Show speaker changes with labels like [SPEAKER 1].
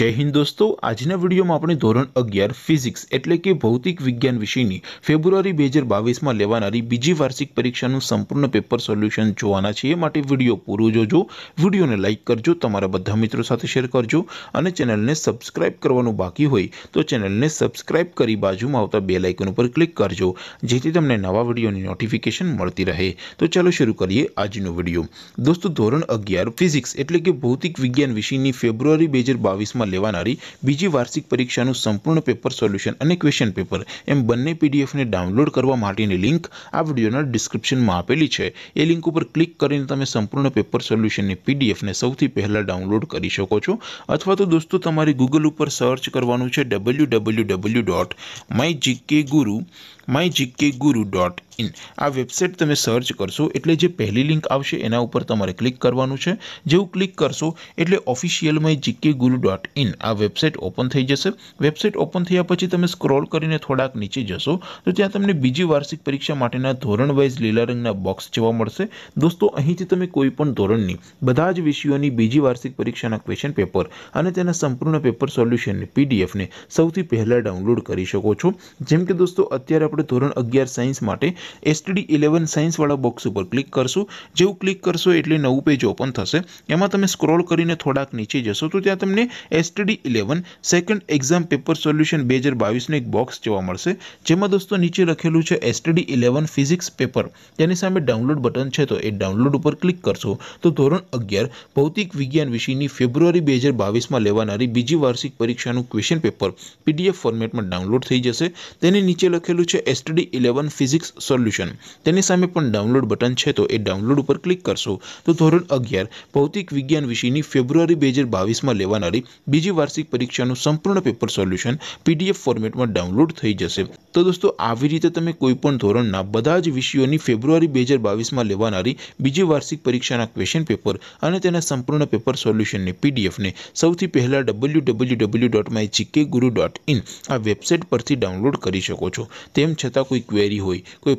[SPEAKER 1] હે હિન્દુસ્તો આજના વિડિયોમાં આપણે ધોરણ 11 ફિઝિક્સ એટલે કે ભૌતિક વિજ્ઞાન વિષયની ફેબ્રુઆરી 2022 માં લેવાનાર બીજી વાર્ષિક પરીક્ષાનું સંપૂર્ણ પેપર સોલ્યુશન જોવાના છે માટે વિડિયો પૂરો જોજો વિડિયોને લાઈક કરજો તમારા બધા મિત્રો સાથે શેર કરજો અને ચેનલને સબ્સ્ક્રાઇબ કરવાનો બાકી હોય તો ચેનલને સબ્સ્ક્રાઇબ કરી बाजूમાં આવતો બેલ આઇકન ઉપર ક્લિક કરજો જેથી તમને નવા વિડિયોની નોટિફિકેશન મળતી રહે તો ચાલો શરૂ કરીએ આજનો વિડિયો દોસ્તો ધોરણ 11 ફિઝિક્સ એટલે કે ભૌતિક વિજ્ઞાન વિષયની ફેબ્રુઆરી 2022 લેવા nari બીજી વાર્ષિક પરીક્ષા નું સંપૂર્ણ પેપર સોલ્યુશન અને ક્વેશ્ચન પેપર એમ બંને પીડીએફ ને ડાઉનલોડ કરવા માટેની લિંક આ વિડિયોના ડિસ્ક્રિપ્શનમાં આપેલી છે એ લિંક ઉપર ક્લિક કરીને તમે સંપૂર્ણ પેપર સોલ્યુશન ની પીડીએફ ને સૌથી પહેલા ડાઉનલોડ કરી શકો છો અથવા તો દોસ્તો તમારે Google ઉપર સર્ચ કરવાનું છે www.mygkguru mygkguru. ઇન આ વેબસાઇટ તમે સર્ચ કરશો એટલે જે પહેલી લિંક આવશે એના ઉપર તમારે ક્લિક કરવાનું છે જેવું ક્લિક કરશો એટલે official my GK guru dot in આ વેબસાઇટ ઓપન થઈ જશે વેબસાઇટ ઓપન થયા પછી તમે સ્ક્રોલ કરીને થોડાક નીચે જશો તો ત્યાં તમને બીજી વાર્ષિક પરીક્ષા માટેના ધોરણ વાઇઝ લીલા રંગના બોક્સ જોવા મળશે દોસ્તો અહીંથી તમે કોઈ પણ ધોરણની બધા જ વિષયોની બીજી વાર્ષિક પરીક્ષાના ક્વેશ્ચન પેપર અને તેના સંપૂર્ણ પેપર સોલ્યુશનની પીડીએફને સૌથી પહેલાં ડાઉનલોડ કરી શકો છો જેમ કે દોસ્તો અત્યારે આપણે ધોરણ અગિયાર સાયન્સ માટે STD 11 સાયન્સ વાળો બોક્સ ઉપર ક્લિક કરશું જેવું ક્લિક કરશો એટલે નવું પેજ ઓપન થશે એમાં તમે સ્ક્રોલ કરીને થોડાક નીચે જશો તો ત્યાં તમને STD 11 second exam paper solution 2022 નો એક બોક્સ જોવા મળશે જેમાં દોસ્તો નીચે લખેલું છે STD 11 ફિઝિક્સ પેપર તેની સામે ડાઉનલોડ બટન છે તો એ ડાઉનલોડ ઉપર ક્લિક કરશો તો ધોરણ 11 ભૌતિક વિજ્ઞાન વિષયની ફેબ્રુઆરી 2022 માં લેવાણારી બીજી વાર્ષિક પરીક્ષાનું ક્વેશ્ચન પેપર PDF ફોર્મેટમાં ડાઉનલોડ થઈ જશે તેની નીચે લખેલું છે STD 11 ફિઝિક્સ સોલ્યુશન તેની સામે પણ ડાઉનલોડ બટન છે તો એ ડાઉનલોડ ઉપર ક્લિક કરશો તો ધોરણ 11 ભૌતિક વિજ્ઞાન વિષયની ફેબ્રુઆરી 2022 માં લેવાણારી બીજી વાર્ષિક પરીક્ષાનું સંપૂર્ણ પેપર સોલ્યુશન પીડીએફ ફોર્મેટમાં ડાઉનલોડ થઈ જશે તો દોસ્તો આવી રીતે તમે કોઈ પણ ધોરણના બધા જ વિષયોની ફેબ્રુઆરી 2022 માં લેવાણારી બીજી વાર્ષિક પરીક્ષાના ક્વેશ્ચન પેપર અને તેના સંપૂર્ણ પેપર સોલ્યુશનને પીડીએફ ને સૌથી પહેલા www.mygkguru.in આ વેબસાઈટ પરથી ડાઉનલોડ કરી શકો છો તેમ છતાં કોઈ ક્વેરી હોય કોઈ